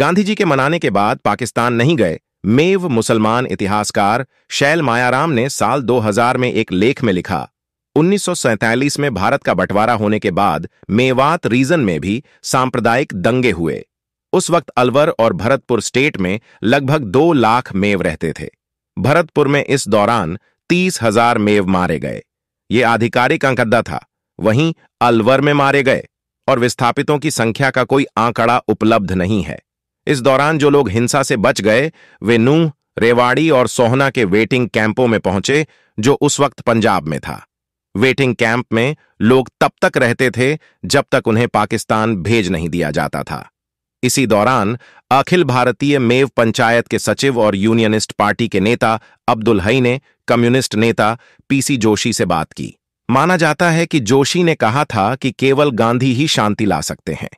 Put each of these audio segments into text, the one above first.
गांधी जी के मनाने के बाद पाकिस्तान नहीं गए मेव मुसलमान इतिहासकार शैल मायाराम ने साल 2000 में एक लेख में लिखा 1947 में भारत का बंटवारा होने के बाद मेवात रीजन में भी सांप्रदायिक दंगे हुए उस वक्त अलवर और भरतपुर स्टेट में लगभग दो लाख मेव रहते थे भरतपुर में इस दौरान तीस हजार मेव मारे गए ये आधिकारिक अंकदा था वहीं अलवर में मारे गए और विस्थापितों की संख्या का कोई आंकड़ा उपलब्ध नहीं है इस दौरान जो लोग हिंसा से बच गए वे नूह रेवाड़ी और सोहना के वेटिंग कैंपों में पहुंचे जो उस वक्त पंजाब में था वेटिंग कैंप में लोग तब तक रहते थे जब तक उन्हें पाकिस्तान भेज नहीं दिया जाता था इसी दौरान अखिल भारतीय मेव पंचायत के सचिव और यूनियनिस्ट पार्टी के नेता अब्दुल हई ने कम्युनिस्ट नेता पीसी जोशी से बात की माना जाता है कि जोशी ने कहा था कि केवल गांधी ही शांति ला सकते हैं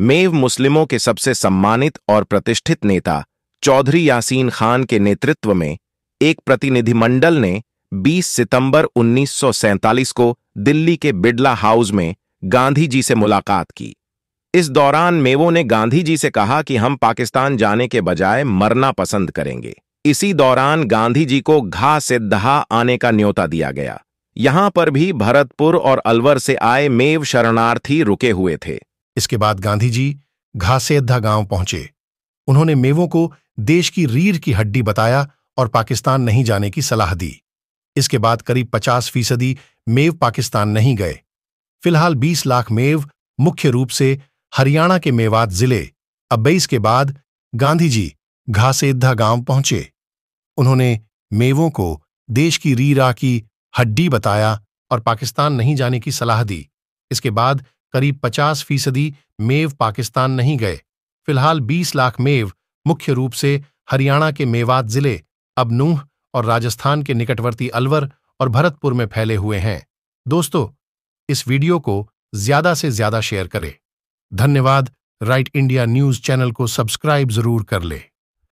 मेव मुस्लिमों के सबसे सम्मानित और प्रतिष्ठित नेता चौधरी यासीन खान के नेतृत्व में एक प्रतिनिधिमंडल ने 20 सितंबर 1947 को दिल्ली के बिड़ला हाउस में गांधी जी से मुलाकात की इस दौरान मेवो ने गांधी जी से कहा कि हम पाकिस्तान जाने के बजाय मरना पसंद करेंगे इसी दौरान गांधी जी को घा से दहा आने का न्योता दिया गया यहां पर भी भरतपुर और अलवर से आए मेव शरणार्थी रुके हुए थे इसके बाद गांधी जी घासेद्धा गांव पहुंचे उन्होंने मेवों को देश की रीढ़ की हड्डी बताया और पाकिस्तान नहीं जाने की सलाह दी इसके बाद करीब पचास फीसदी मेव पाकिस्तान नहीं गए फिलहाल 20 लाख मेव मुख्य रूप से हरियाणा के मेवात जिले अब्बेस के बाद गांधी जी घासेद्धा गांव पहुंचे उन्होंने मेवों को देश की रीरा की हड्डी बताया और पाकिस्तान नहीं जाने की सलाह दी इसके बाद करीब 50 फीसदी मेव पाकिस्तान नहीं गए फिलहाल 20 लाख मेव मुख्य रूप से हरियाणा के मेवात जिले अब नूह और राजस्थान के निकटवर्ती अलवर और भरतपुर में फैले हुए हैं दोस्तों इस वीडियो को ज्यादा से ज्यादा शेयर करें धन्यवाद राइट इंडिया न्यूज चैनल को सब्सक्राइब जरूर कर लें